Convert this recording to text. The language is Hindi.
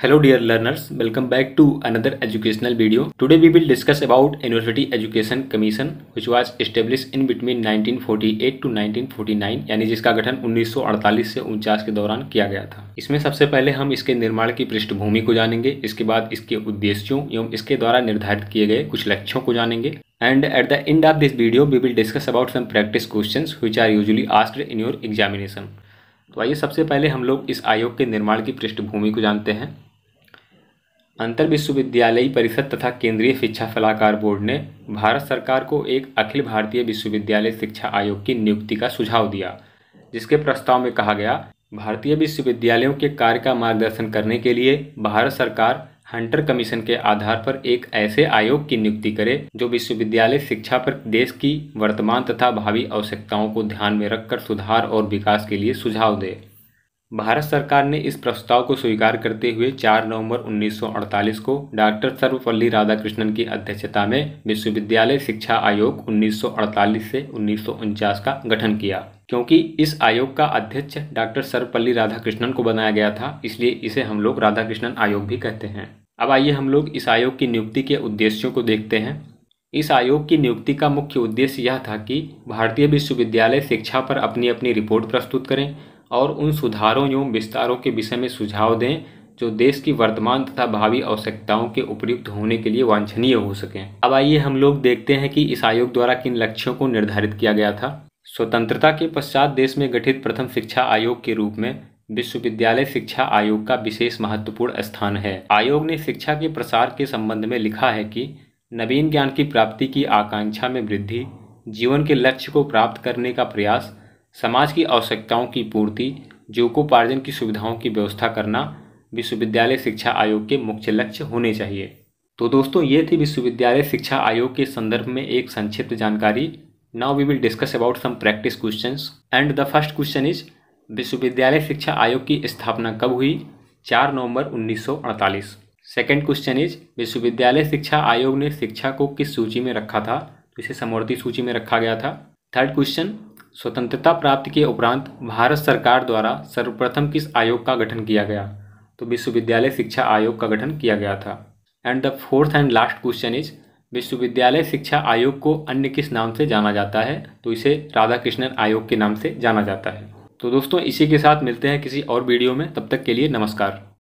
Hello dear learners, welcome back to another educational video. Today we will discuss about University Education Commission which was established in between 1948 to 1949 यानी जिसका गठन 1948 से उनचास के दौरान किया गया था इसमें सबसे पहले हम इसके निर्माण की पृष्ठभूमि को जानेंगे इसके बाद इसके उद्देश्यों एवं इसके द्वारा निर्धारित किए गए कुछ लक्ष्यों को जानेंगे and at the end of this video we will discuss about some practice questions which are usually asked in your examination. तो आइए सबसे पहले हम लोग इस आयोग के निर्माण की पृष्ठभूमि को जानते हैं अंतर विश्वविद्यालयी परिषद तथा केंद्रीय शिक्षा सलाहकार बोर्ड ने भारत सरकार को एक अखिल भारतीय विश्वविद्यालय शिक्षा आयोग की नियुक्ति का सुझाव दिया जिसके प्रस्ताव में कहा गया भारतीय विश्वविद्यालयों के कार्य का मार्गदर्शन करने के लिए भारत सरकार हंटर कमीशन के आधार पर एक ऐसे आयोग की नियुक्ति करे जो विश्वविद्यालय शिक्षा पर देश की वर्तमान तथा भावी आवश्यकताओं को ध्यान में रखकर सुधार और विकास के लिए सुझाव दे भारत सरकार ने इस प्रस्ताव को स्वीकार करते हुए 4 नवंबर 1948 को डॉक्टर सर्वपल्ली राधाकृष्णन की अध्यक्षता में विश्वविद्यालय शिक्षा आयोग 1948 से उन्नीस का गठन किया क्योंकि इस आयोग का अध्यक्ष डॉक्टर सर्वपल्ली राधाकृष्णन को बनाया गया था इसलिए इसे हम लोग राधाकृष्णन आयोग भी कहते हैं अब आइए हम लोग इस आयोग की नियुक्ति के उद्देश्यों को देखते हैं इस आयोग की नियुक्ति का मुख्य उद्देश्य यह था कि भारतीय विश्वविद्यालय शिक्षा पर अपनी अपनी रिपोर्ट प्रस्तुत करें और उन सुधारों एवं विस्तारों के विषय में सुझाव दें जो देश की वर्तमान तथा भावी आवश्यकताओं के उपयुक्त होने के लिए वांछनीय हो सकें अब आइए हम लोग देखते हैं कि इस आयोग द्वारा किन लक्ष्यों को निर्धारित किया गया था स्वतंत्रता के पश्चात देश में गठित प्रथम शिक्षा आयोग के रूप में विश्वविद्यालय शिक्षा आयोग का विशेष महत्वपूर्ण स्थान है आयोग ने शिक्षा के प्रसार के संबंध में लिखा है कि नवीन ज्ञान की प्राप्ति की आकांक्षा में वृद्धि जीवन के लक्ष्य को प्राप्त करने का प्रयास समाज की आवश्यकताओं की पूर्ति जीवकोपार्जन की सुविधाओं की व्यवस्था करना विश्वविद्यालय शिक्षा आयोग के मुख्य लक्ष्य होने चाहिए तो दोस्तों ये थी विश्वविद्यालय शिक्षा आयोग के संदर्भ में एक संक्षिप्त जानकारी now we will discuss about some practice questions and the first question is विश्वविद्यालय शिक्षा आयोग की स्थापना कब हुई चार नवंबर 1948 सेकंड क्वेश्चन इज विश्वविद्यालय शिक्षा आयोग ने शिक्षा को किस सूची में रखा था तो इसे समवर्ती सूची में रखा गया था थर्ड क्वेश्चन स्वतंत्रता प्राप्ति के उपरांत भारत सरकार द्वारा सर्वप्रथम किस आयोग का गठन किया गया तो विश्वविद्यालय शिक्षा आयोग का गठन किया गया था and the fourth and last question is विश्वविद्यालय शिक्षा आयोग को अन्य किस नाम से जाना जाता है तो इसे राधा कृष्णन आयोग के नाम से जाना जाता है तो दोस्तों इसी के साथ मिलते हैं किसी और वीडियो में तब तक के लिए नमस्कार